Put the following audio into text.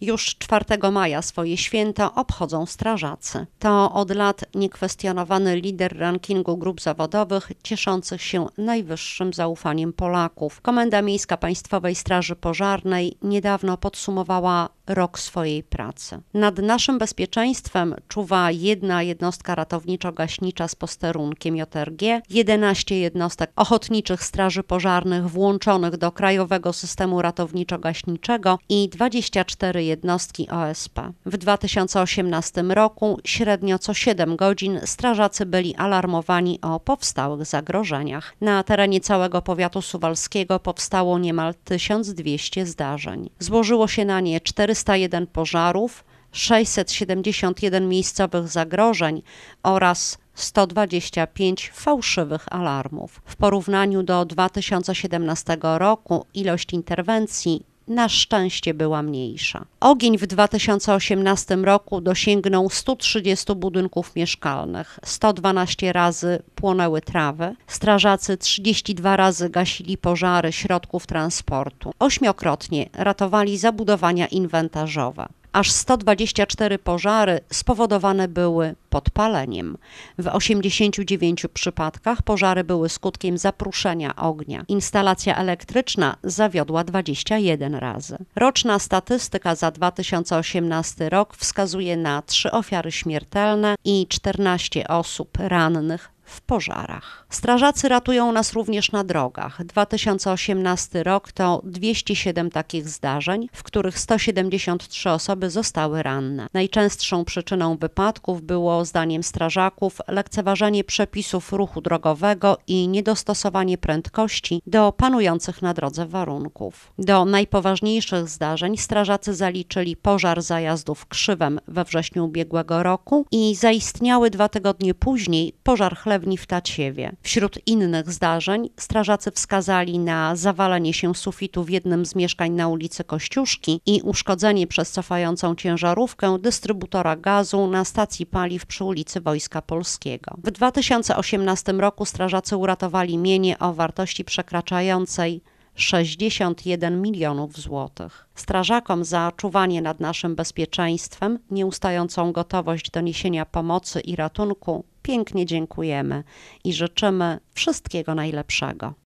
Już 4 maja swoje święto obchodzą strażacy. To od lat niekwestionowany lider rankingu grup zawodowych cieszących się najwyższym zaufaniem Polaków. Komenda Miejska Państwowej Straży Pożarnej niedawno podsumowała rok swojej pracy. Nad naszym bezpieczeństwem czuwa jedna jednostka ratowniczo-gaśnicza z posterunkiem JRG, 11 jednostek ochotniczych straży pożarnych włączonych do krajowego systemu ratowniczo-gaśniczego i 24 jednostki OSP. W 2018 roku średnio co 7 godzin strażacy byli alarmowani o powstałych zagrożeniach. Na terenie całego powiatu suwalskiego powstało niemal 1200 zdarzeń. Złożyło się na nie 400 401 pożarów, 671 miejscowych zagrożeń oraz 125 fałszywych alarmów. W porównaniu do 2017 roku ilość interwencji na szczęście była mniejsza. Ogień w 2018 roku dosięgnął 130 budynków mieszkalnych, 112 razy płonęły trawy, strażacy 32 razy gasili pożary środków transportu, ośmiokrotnie ratowali zabudowania inwentarzowe aż 124 pożary spowodowane były podpaleniem. W 89 przypadkach pożary były skutkiem zapruszenia ognia. Instalacja elektryczna zawiodła 21 razy. Roczna statystyka za 2018 rok wskazuje na 3 ofiary śmiertelne i 14 osób rannych w pożarach. Strażacy ratują nas również na drogach. 2018 rok to 207 takich zdarzeń, w których 173 osoby zostały ranne. Najczęstszą przyczyną wypadków było, zdaniem strażaków, lekceważenie przepisów ruchu drogowego i niedostosowanie prędkości do panujących na drodze warunków. Do najpoważniejszych zdarzeń strażacy zaliczyli pożar zajazdów krzywem we wrześniu ubiegłego roku i zaistniały dwa tygodnie później pożar chleba pewni w Taciewie. Wśród innych zdarzeń strażacy wskazali na zawalenie się sufitu w jednym z mieszkań na ulicy Kościuszki i uszkodzenie przez cofającą ciężarówkę dystrybutora gazu na stacji paliw przy ulicy Wojska Polskiego. W 2018 roku strażacy uratowali mienie o wartości przekraczającej 61 milionów złotych. Strażakom za czuwanie nad naszym bezpieczeństwem, nieustającą gotowość do niesienia pomocy i ratunku pięknie dziękujemy i życzymy wszystkiego najlepszego.